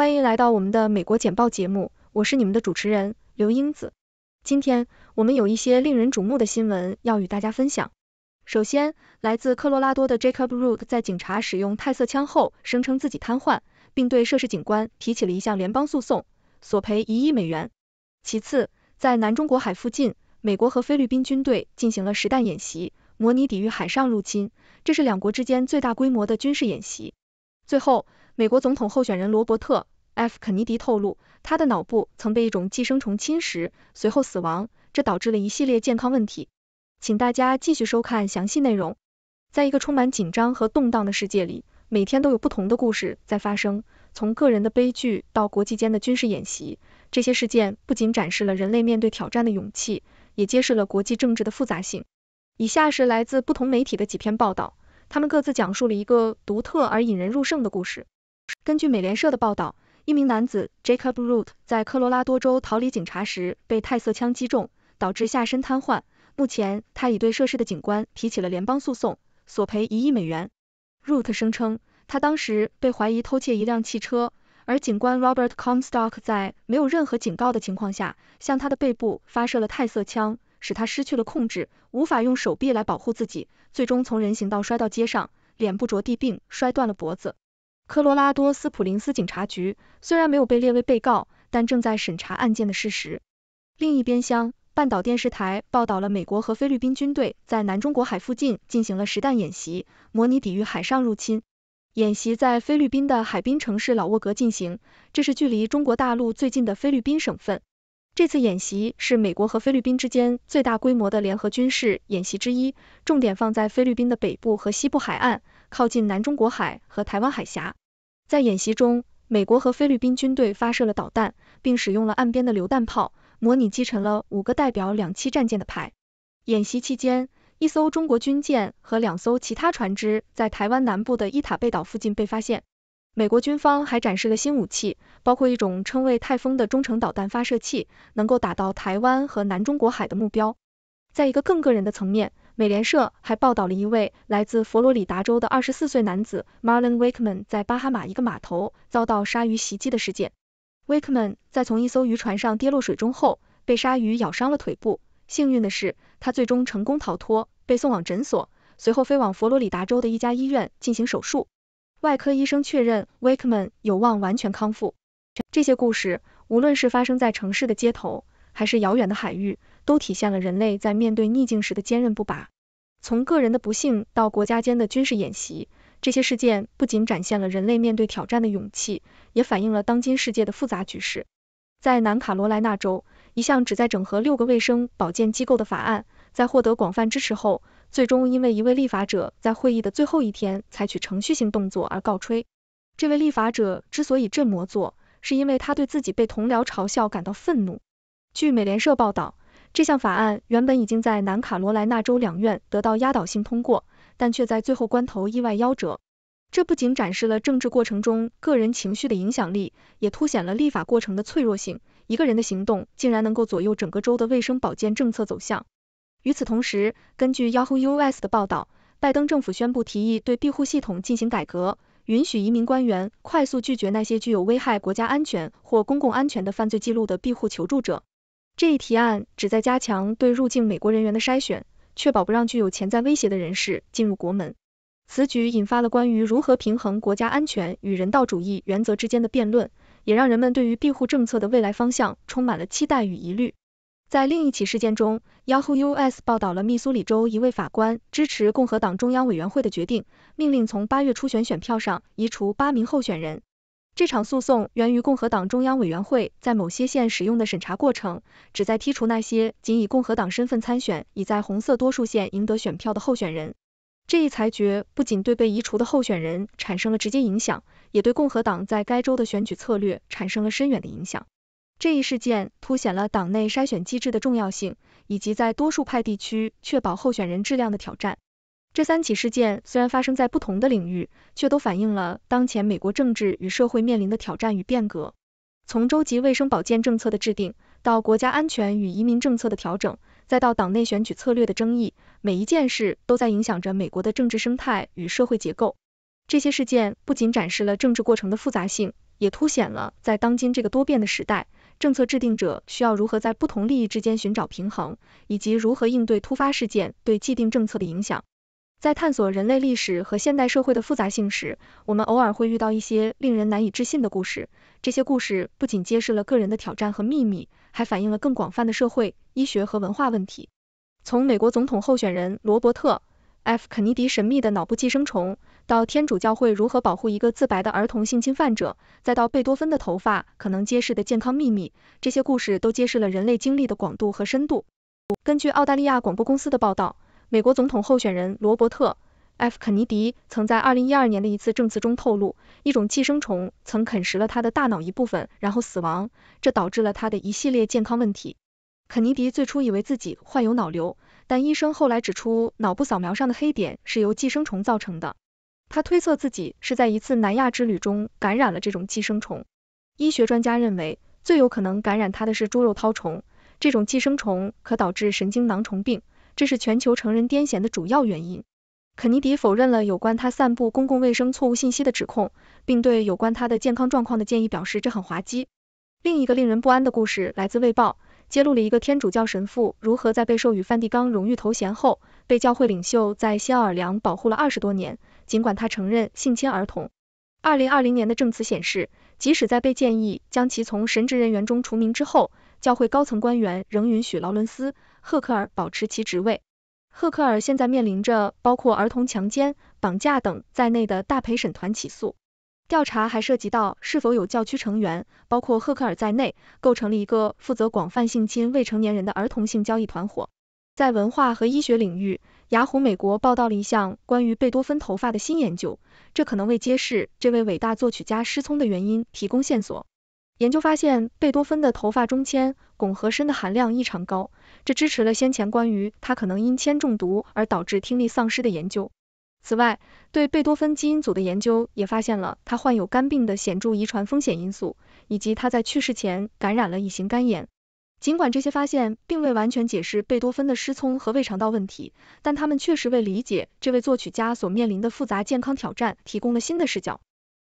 欢迎来到我们的美国简报节目，我是你们的主持人刘英子。今天我们有一些令人瞩目的新闻要与大家分享。首先，来自科罗拉多的 Jacob Root 在警察使用泰瑟枪后，声称自己瘫痪，并对涉事警官提起了一项联邦诉讼，索赔一亿美元。其次，在南中国海附近，美国和菲律宾军队进行了实弹演习，模拟抵御海上入侵，这是两国之间最大规模的军事演习。最后，美国总统候选人罗伯特。F. 肯尼迪透露，他的脑部曾被一种寄生虫侵蚀，随后死亡，这导致了一系列健康问题。请大家继续收看详细内容。在一个充满紧张和动荡的世界里，每天都有不同的故事在发生，从个人的悲剧到国际间的军事演习，这些事件不仅展示了人类面对挑战的勇气，也揭示了国际政治的复杂性。以下是来自不同媒体的几篇报道，他们各自讲述了一个独特而引人入胜的故事。根据美联社的报道，一名男子 Jacob Root 在科罗拉多州逃离警察时被泰瑟枪击中，导致下身瘫痪。目前，他已对涉事的警官提起了联邦诉讼，索赔一亿美元。Root 声称，他当时被怀疑偷窃一辆汽车，而警官 Robert Comstock 在没有任何警告的情况下，向他的背部发射了泰瑟枪，使他失去了控制，无法用手臂来保护自己，最终从人行道摔到街上，脸部着地并摔断了脖子。科罗拉多斯普林斯警察局虽然没有被列为被告，但正在审查案件的事实。另一边，厢，半岛电视台报道了美国和菲律宾军队在南中国海附近进行了实弹演习，模拟抵御海上入侵。演习在菲律宾的海滨城市老挝格进行，这是距离中国大陆最近的菲律宾省份。这次演习是美国和菲律宾之间最大规模的联合军事演习之一，重点放在菲律宾的北部和西部海岸，靠近南中国海和台湾海峡。在演习中，美国和菲律宾军队发射了导弹，并使用了岸边的榴弹炮，模拟击沉了五个代表两栖战舰的牌。演习期间，一艘中国军舰和两艘其他船只在台湾南部的伊塔贝岛附近被发现。美国军方还展示了新武器，包括一种称为“泰丰”的中程导弹发射器，能够打到台湾和南中国海的目标。在一个更个人的层面，美联社还报道了一位来自佛罗里达州的二十四岁男子 Marlon Wakeman 在巴哈马一个码头遭到鲨鱼袭击的事件。Wakeman 在从一艘渔船上跌落水中后，被鲨鱼咬伤了腿部。幸运的是，他最终成功逃脱，被送往诊所，随后飞往佛罗里达州的一家医院进行手术。外科医生确认 Wakeman 有望完全康复。这些故事，无论是发生在城市的街头，还是遥远的海域。都体现了人类在面对逆境时的坚韧不拔。从个人的不幸到国家间的军事演习，这些事件不仅展现了人类面对挑战的勇气，也反映了当今世界的复杂局势。在南卡罗来纳州，一项旨在整合六个卫生保健机构的法案，在获得广泛支持后，最终因为一位立法者在会议的最后一天采取程序性动作而告吹。这位立法者之所以这么做，是因为他对自己被同僚嘲笑感到愤怒。据美联社报道。这项法案原本已经在南卡罗来纳州两院得到压倒性通过，但却在最后关头意外夭折。这不仅展示了政治过程中个人情绪的影响力，也凸显了立法过程的脆弱性。一个人的行动竟然能够左右整个州的卫生保健政策走向。与此同时，根据 Yahoo US 的报道，拜登政府宣布提议对庇护系统进行改革，允许移民官员快速拒绝那些具有危害国家安全或公共安全的犯罪记录的庇护求助者。这一提案旨在加强对入境美国人员的筛选，确保不让具有潜在威胁的人士进入国门。此举引发了关于如何平衡国家安全与人道主义原则之间的辩论，也让人们对于庇护政策的未来方向充满了期待与疑虑。在另一起事件中，Yahoo US 报道了密苏里州一位法官支持共和党中央委员会的决定，命令从八月初选选票上移除八名候选人。这场诉讼源于共和党中央委员会在某些县使用的审查过程，旨在剔除那些仅以共和党身份参选、已在红色多数县赢得选票的候选人。这一裁决不仅对被移除的候选人产生了直接影响，也对共和党在该州的选举策略产生了深远的影响。这一事件凸显了党内筛选机制的重要性，以及在多数派地区确保候选人质量的挑战。这三起事件虽然发生在不同的领域，却都反映了当前美国政治与社会面临的挑战与变革。从州级卫生保健政策的制定，到国家安全与移民政策的调整，再到党内选举策略的争议，每一件事都在影响着美国的政治生态与社会结构。这些事件不仅展示了政治过程的复杂性，也凸显了在当今这个多变的时代，政策制定者需要如何在不同利益之间寻找平衡，以及如何应对突发事件对既定政策的影响。在探索人类历史和现代社会的复杂性时，我们偶尔会遇到一些令人难以置信的故事。这些故事不仅揭示了个人的挑战和秘密，还反映了更广泛的社会、医学和文化问题。从美国总统候选人罗伯特 ·F· 肯尼迪神秘的脑部寄生虫，到天主教会如何保护一个自白的儿童性侵犯者，再到贝多芬的头发可能揭示的健康秘密，这些故事都揭示了人类经历的广度和深度。根据澳大利亚广播公司的报道。美国总统候选人罗伯特 ·F· 肯尼迪曾在2012年的一次证词中透露，一种寄生虫曾啃食了他的大脑一部分，然后死亡，这导致了他的一系列健康问题。肯尼迪最初以为自己患有脑瘤，但医生后来指出，脑部扫描上的黑点是由寄生虫造成的。他推测自己是在一次南亚之旅中感染了这种寄生虫。医学专家认为，最有可能感染他的是猪肉绦虫，这种寄生虫可导致神经囊虫病。这是全球成人癫痫的主要原因。肯尼迪否认了有关他散布公共卫生错误信息的指控，并对有关他的健康状况的建议表示这很滑稽。另一个令人不安的故事来自《卫报》，揭露了一个天主教神父如何在被授予梵蒂冈荣誉头衔后，被教会领袖在新奥尔良保护了二十多年，尽管他承认性侵儿童。二零二零年的证词显示，即使在被建议将其从神职人员中除名之后，教会高层官员仍允许劳伦斯。赫克尔保持其职位。赫克尔现在面临着包括儿童强奸、绑架等在内的大陪审团起诉。调查还涉及到是否有教区成员，包括赫克尔在内，构成了一个负责广泛性侵未成年人的儿童性交易团伙。在文化和医学领域，雅虎美国报道了一项关于贝多芬头发的新研究，这可能为揭示这位伟大作曲家失聪的原因提供线索。研究发现，贝多芬的头发中铅、汞和砷的含量异常高。这支持了先前关于他可能因铅中毒而导致听力丧失的研究。此外，对贝多芬基因组的研究也发现了他患有肝病的显著遗传风险因素，以及他在去世前感染了乙型肝炎。尽管这些发现并未完全解释贝多芬的失聪和胃肠道问题，但他们确实为理解这位作曲家所面临的复杂健康挑战提供了新的视角。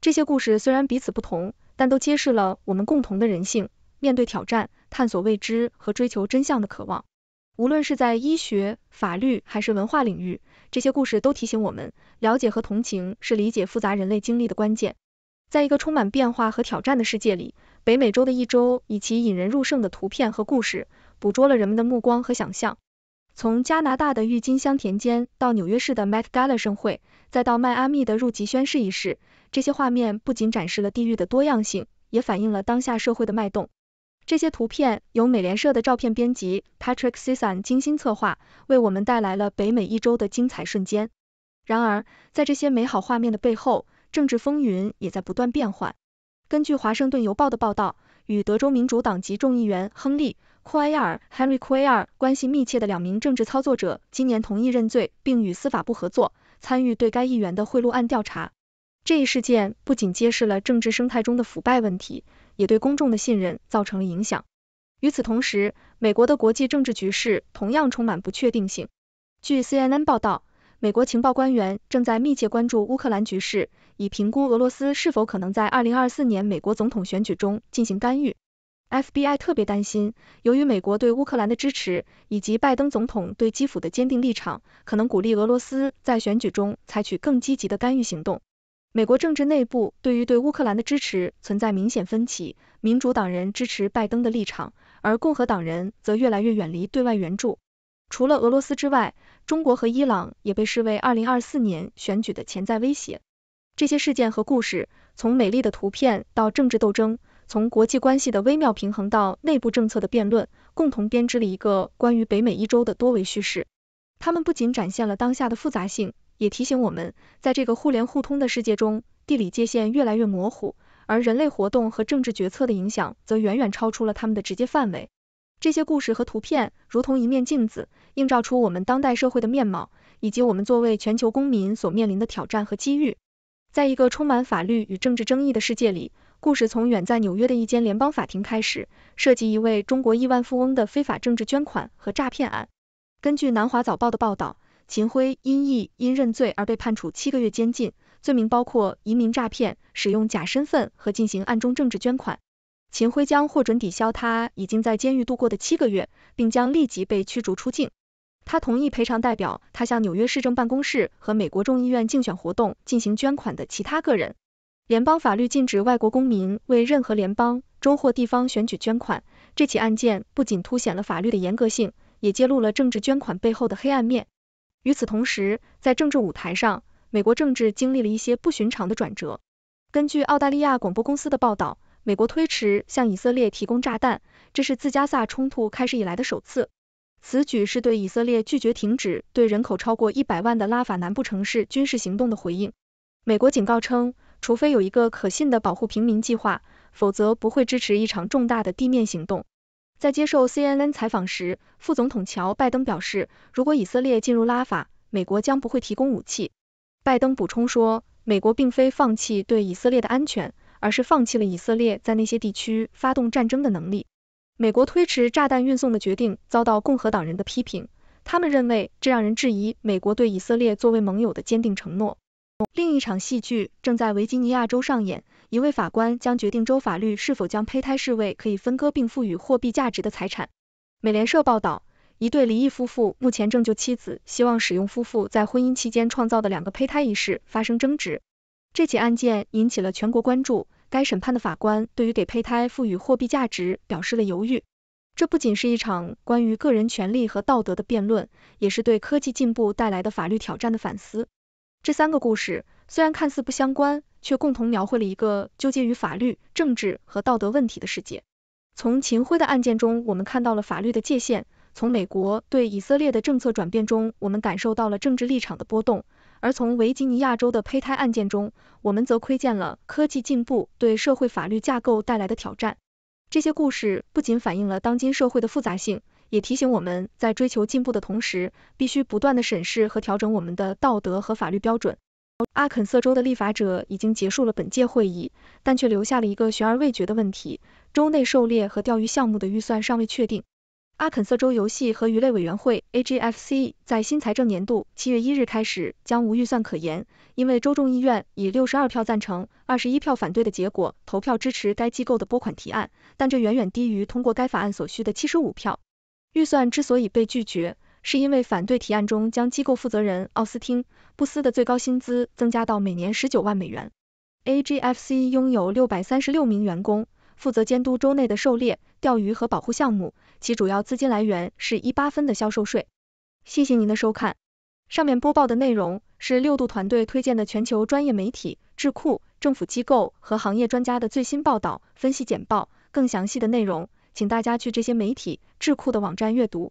这些故事虽然彼此不同，但都揭示了我们共同的人性：面对挑战。探索未知和追求真相的渴望。无论是在医学、法律还是文化领域，这些故事都提醒我们，了解和同情是理解复杂人类经历的关键。在一个充满变化和挑战的世界里，北美洲的一周以其引人入胜的图片和故事，捕捉了人们的目光和想象。从加拿大的郁金香田间，到纽约市的 Met Gala 盛会，再到迈阿密的入籍宣誓仪式，这些画面不仅展示了地域的多样性，也反映了当下社会的脉动。这些图片由美联社的照片编辑 Patrick Sisson 精心策划，为我们带来了北美一周的精彩瞬间。然而，在这些美好画面的背后，政治风云也在不断变幻。根据《华盛顿邮报》的报道，与德州民主党籍众议员亨利·库埃尔 （Henry Cuellar） 关系密切的两名政治操作者，今年同意认罪，并与司法部合作，参与对该议员的贿赂案调查。这一事件不仅揭示了政治生态中的腐败问题，也对公众的信任造成了影响。与此同时，美国的国际政治局势同样充满不确定性。据 CNN 报道，美国情报官员正在密切关注乌克兰局势，以评估俄罗斯是否可能在二零二四年美国总统选举中进行干预。FBI 特别担心，由于美国对乌克兰的支持以及拜登总统对基辅的坚定立场，可能鼓励俄罗斯在选举中采取更积极的干预行动。美国政治内部对于对乌克兰的支持存在明显分歧，民主党人支持拜登的立场，而共和党人则越来越远离对外援助。除了俄罗斯之外，中国和伊朗也被视为二零二四年选举的潜在威胁。这些事件和故事，从美丽的图片到政治斗争，从国际关系的微妙平衡到内部政策的辩论，共同编织了一个关于北美一周的多维叙事。它们不仅展现了当下的复杂性。也提醒我们，在这个互联互通的世界中，地理界限越来越模糊，而人类活动和政治决策的影响则远远超出了他们的直接范围。这些故事和图片如同一面镜子，映照出我们当代社会的面貌，以及我们作为全球公民所面临的挑战和机遇。在一个充满法律与政治争议的世界里，故事从远在纽约的一间联邦法庭开始，涉及一位中国亿万富翁的非法政治捐款和诈骗案。根据《南华早报》的报道。秦辉因意因认罪而被判处七个月监禁，罪名包括移民诈骗、使用假身份和进行暗中政治捐款。秦辉将获准抵消他已经在监狱度过的七个月，并将立即被驱逐出境。他同意赔偿代表他向纽约市政办公室和美国众议院竞选活动进行捐款的其他个人。联邦法律禁止外国公民为任何联邦、州或地方选举捐款。这起案件不仅凸显了法律的严格性，也揭露了政治捐款背后的黑暗面。与此同时，在政治舞台上，美国政治经历了一些不寻常的转折。根据澳大利亚广播公司的报道，美国推迟向以色列提供炸弹，这是自加萨冲突开始以来的首次。此举是对以色列拒绝停止对人口超过一百万的拉法南部城市军事行动的回应。美国警告称，除非有一个可信的保护平民计划，否则不会支持一场重大的地面行动。在接受 CNN 采访时，副总统乔拜登表示，如果以色列进入拉法，美国将不会提供武器。拜登补充说，美国并非放弃对以色列的安全，而是放弃了以色列在那些地区发动战争的能力。美国推迟炸弹运送的决定遭到共和党人的批评，他们认为这让人质疑美国对以色列作为盟友的坚定承诺。另一场戏剧正在维吉尼亚州上演。一位法官将决定州法律是否将胚胎视为可以分割并赋予货币价值的财产。美联社报道，一对离异夫妇目前正就妻子希望使用夫妇在婚姻期间创造的两个胚胎一事发生争执。这起案件引起了全国关注。该审判的法官对于给胚胎赋予货币价值表示了犹豫。这不仅是一场关于个人权利和道德的辩论，也是对科技进步带来的法律挑战的反思。这三个故事虽然看似不相关。却共同描绘了一个纠结于法律、政治和道德问题的世界。从秦晖的案件中，我们看到了法律的界限；从美国对以色列的政策转变中，我们感受到了政治立场的波动；而从维吉尼亚州的胚胎案件中，我们则窥见了科技进步对社会法律架构带来的挑战。这些故事不仅反映了当今社会的复杂性，也提醒我们在追求进步的同时，必须不断地审视和调整我们的道德和法律标准。阿肯色州的立法者已经结束了本届会议，但却留下了一个悬而未决的问题：州内狩猎和钓鱼项目的预算尚未确定。阿肯色州游戏和鱼类委员会 （AGFC） 在新财政年度七月一日开始将无预算可言，因为州众议院以六十二票赞成、二十一票反对的结果投票支持该机构的拨款提案，但这远远低于通过该法案所需的七十五票。预算之所以被拒绝，是因为反对提案中将机构负责人奥斯汀·布斯的最高薪资增加到每年十九万美元。A G F C 拥有六百三十六名员工，负责监督州内的狩猎、钓鱼和保护项目，其主要资金来源是一八分的销售税。谢谢您的收看。上面播报的内容是六度团队推荐的全球专业媒体、智库、政府机构和行业专家的最新报道、分析简报。更详细的内容，请大家去这些媒体、智库的网站阅读。